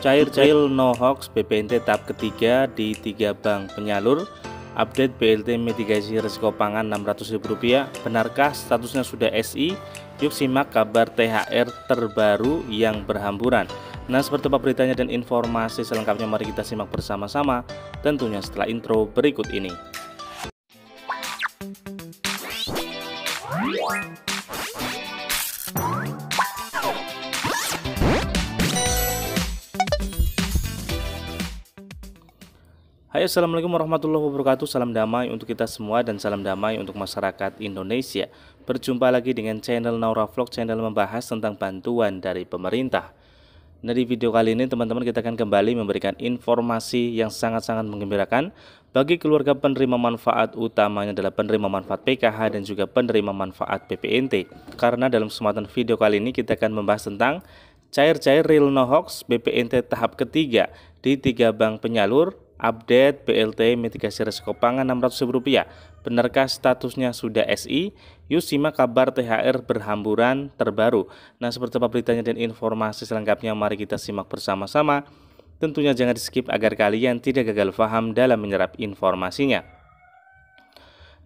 Cair-cair no hoax BPNT tahap ketiga di tiga bank penyalur Update BLT mitigasi Resiko pangan Rp600.000 Benarkah statusnya sudah SI? Yuk simak kabar THR terbaru yang berhamburan Nah seperti apa beritanya dan informasi selengkapnya mari kita simak bersama-sama Tentunya setelah intro berikut ini Hai Assalamualaikum warahmatullahi wabarakatuh Salam damai untuk kita semua dan salam damai untuk masyarakat Indonesia Berjumpa lagi dengan channel Naura Vlog Channel membahas tentang bantuan dari pemerintah Nah di video kali ini teman-teman kita akan kembali memberikan informasi yang sangat-sangat mengembirakan Bagi keluarga penerima manfaat utamanya adalah penerima manfaat PKH dan juga penerima manfaat BPNT. Karena dalam kesempatan video kali ini kita akan membahas tentang Cair-cair real no hoax BPNT tahap ketiga di tiga bank penyalur update BLT mitigasi risiko pangan Rp600.000. Benarkah statusnya sudah SI, yuk simak kabar THR berhamburan terbaru. Nah, seperti apa beritanya dan informasi selengkapnya, mari kita simak bersama-sama. Tentunya jangan di skip agar kalian tidak gagal paham dalam menyerap informasinya.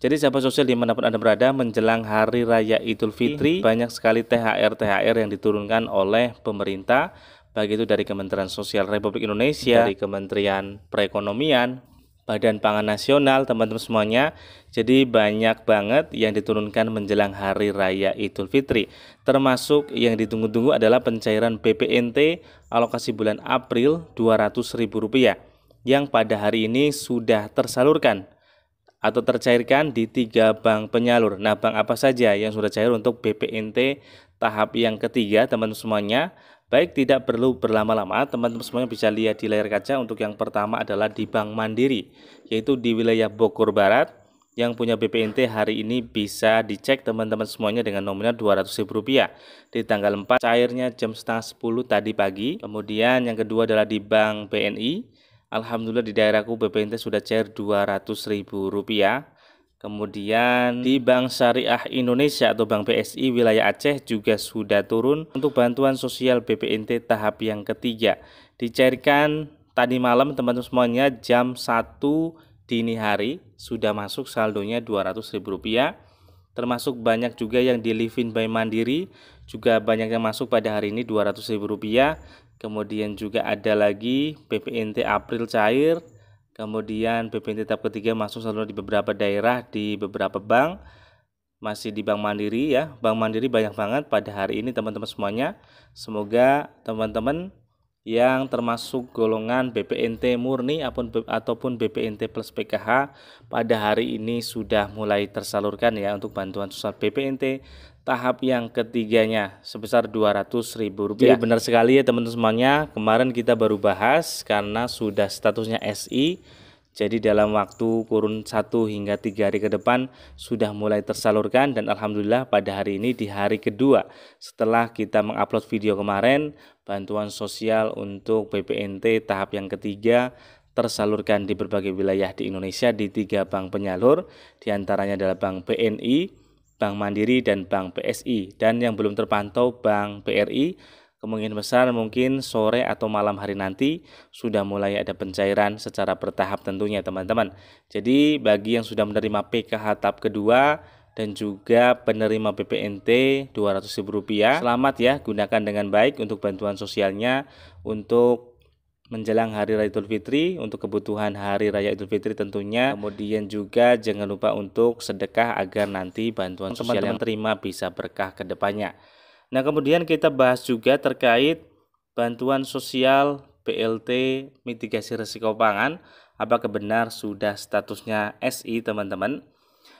Jadi siapa sosial dimanapun Anda berada menjelang Hari Raya Idul Fitri iya. banyak sekali THR-THR yang diturunkan oleh pemerintah baik itu dari Kementerian Sosial Republik Indonesia, iya. dari Kementerian Perekonomian, Badan Pangan Nasional, teman-teman semuanya. Jadi banyak banget yang diturunkan menjelang Hari Raya Idul Fitri. Termasuk yang ditunggu-tunggu adalah pencairan BPNT alokasi bulan April Rp200.000 yang pada hari ini sudah tersalurkan atau tercairkan di tiga bank penyalur. Nah, bank apa saja yang sudah cair untuk BPNT tahap yang ketiga, teman-teman semuanya? Baik, tidak perlu berlama-lama, teman-teman semuanya bisa lihat di layar kaca. Untuk yang pertama adalah di Bank Mandiri, yaitu di wilayah Bogor Barat. Yang punya BPNT hari ini bisa dicek teman-teman semuanya dengan nominal Rp200.000 di tanggal 4 cairnya jam setengah 10 tadi pagi. Kemudian yang kedua adalah di Bank BNI Alhamdulillah di daerahku BPNT sudah cair Rp200.000. Kemudian di Bank Syariah Indonesia atau Bank BSI wilayah Aceh juga sudah turun untuk bantuan sosial BPNT tahap yang ketiga. Dicairkan tadi malam teman-teman semuanya jam 1 dini hari sudah masuk saldonya Rp200.000. Termasuk banyak juga yang di Livin by Mandiri juga banyak yang masuk pada hari ini Rp200.000 kemudian juga ada lagi BPNT April cair, kemudian BPNT tahap ketiga masuk saluran di beberapa daerah di beberapa bank, masih di Bank Mandiri ya. Bank Mandiri banyak banget pada hari ini teman-teman semuanya. Semoga teman-teman yang termasuk golongan BPNT murni ataupun BPNT plus PKH pada hari ini sudah mulai tersalurkan ya untuk bantuan sosial BPNT tahap yang ketiganya sebesar Rp200.000. Jadi benar sekali ya teman-teman semuanya, kemarin kita baru bahas karena sudah statusnya SI. Jadi dalam waktu kurun 1 hingga 3 hari ke depan sudah mulai tersalurkan dan alhamdulillah pada hari ini di hari kedua setelah kita mengupload video kemarin bantuan sosial untuk BPNT tahap yang ketiga tersalurkan di berbagai wilayah di Indonesia di tiga bank penyalur diantaranya adalah Bank BNI, Bank Mandiri dan Bank BSI dan yang belum terpantau Bank BRI kemungkinan besar mungkin sore atau malam hari nanti sudah mulai ada pencairan secara bertahap tentunya teman-teman. Jadi bagi yang sudah menerima PKH tahap kedua dan juga penerima BPNT Rp200.000 selamat ya gunakan dengan baik untuk bantuan sosialnya untuk menjelang hari Raya Idul Fitri untuk kebutuhan hari Raya Idul Fitri tentunya. Kemudian juga jangan lupa untuk sedekah agar nanti bantuan sosial yang terima bisa berkah ke depannya. Nah, kemudian kita bahas juga terkait bantuan sosial BLT mitigasi risiko pangan Apa kebenar sudah statusnya SI teman-teman.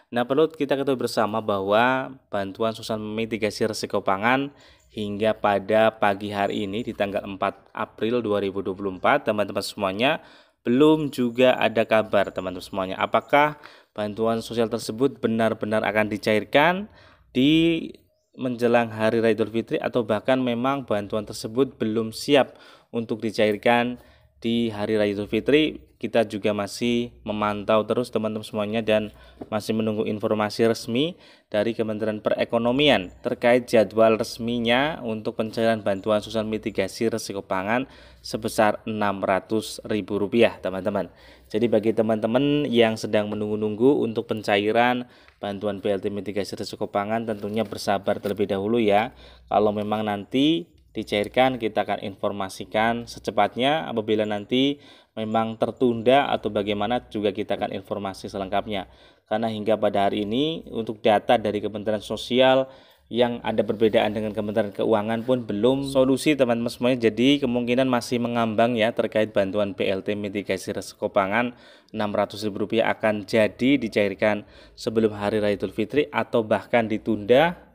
Nah, perlu kita ketahui bersama bahwa bantuan sosial mitigasi risiko pangan hingga pada pagi hari ini di tanggal 4 April 2024 teman-teman semuanya belum juga ada kabar teman-teman semuanya apakah bantuan sosial tersebut benar-benar akan dicairkan di menjelang hari Raya Idul Fitri atau bahkan memang bantuan tersebut belum siap untuk dicairkan di hari Raya Idul Fitri kita juga masih memantau terus teman-teman semuanya dan masih menunggu informasi resmi dari Kementerian Perekonomian terkait jadwal resminya untuk pencairan bantuan sosial mitigasi resiko pangan sebesar Rp600.000 teman-teman. Jadi bagi teman-teman yang sedang menunggu-nunggu untuk pencairan bantuan BLT mitigasi resiko pangan tentunya bersabar terlebih dahulu ya. Kalau memang nanti dicairkan kita akan informasikan secepatnya apabila nanti memang tertunda atau bagaimana juga kita akan informasi selengkapnya karena hingga pada hari ini untuk data dari Kementerian Sosial yang ada perbedaan dengan Kementerian Keuangan pun belum solusi teman-teman semuanya. Jadi kemungkinan masih mengambang ya terkait bantuan BLT mitigasi resiko pangan Rp600.000 akan jadi dicairkan sebelum hari Raya Idul Fitri atau bahkan ditunda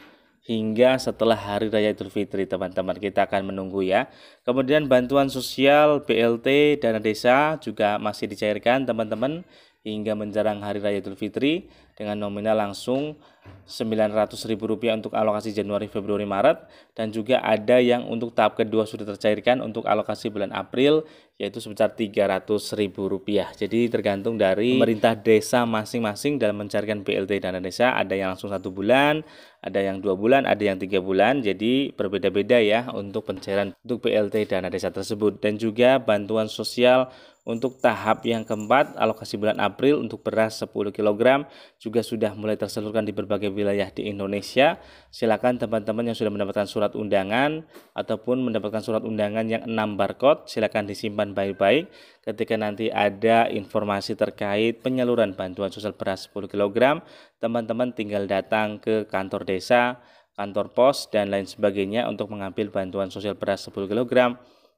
hingga setelah hari raya Idul Fitri teman-teman kita akan menunggu ya. Kemudian bantuan sosial BLT dana desa juga masih dicairkan teman-teman hingga menjelang Hari Raya Idul Fitri dengan nominal langsung Rp900.000 untuk alokasi Januari, Februari, Maret dan juga ada yang untuk tahap kedua sudah tercairkan untuk alokasi bulan April yaitu sebesar Rp300.000. Jadi tergantung dari pemerintah desa masing-masing dalam mencarikan BLT dana desa ada yang langsung satu bulan, ada yang dua bulan, ada yang tiga bulan. Jadi berbeda-beda ya untuk pencairan untuk BLT dana desa tersebut dan juga bantuan sosial untuk tahap yang keempat, alokasi bulan April untuk beras 10 kg juga sudah mulai terseluruhkan di berbagai wilayah di Indonesia. Silakan teman-teman yang sudah mendapatkan surat undangan ataupun mendapatkan surat undangan yang 6 barcode, silakan disimpan baik-baik ketika nanti ada informasi terkait penyaluran bantuan sosial beras 10 kg, teman-teman tinggal datang ke kantor desa, kantor pos, dan lain sebagainya untuk mengambil bantuan sosial beras 10 kg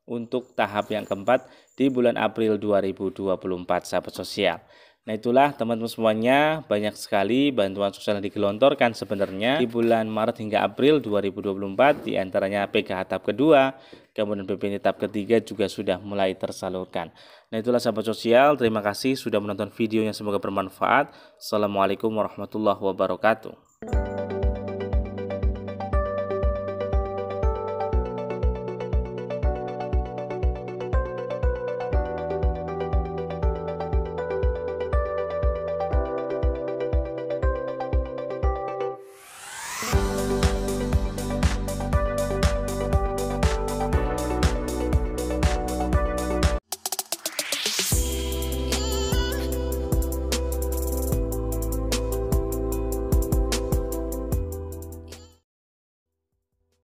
untuk tahap yang keempat di bulan April 2024 sahabat sosial. Nah itulah teman-teman semuanya banyak sekali bantuan sosial yang digelontorkan sebenarnya di bulan Maret hingga April 2024 diantaranya PKH tahap kedua kemudian PPN tahap ketiga juga sudah mulai tersalurkan. Nah itulah sahabat sosial terima kasih sudah menonton videonya semoga bermanfaat. Assalamualaikum warahmatullahi wabarakatuh.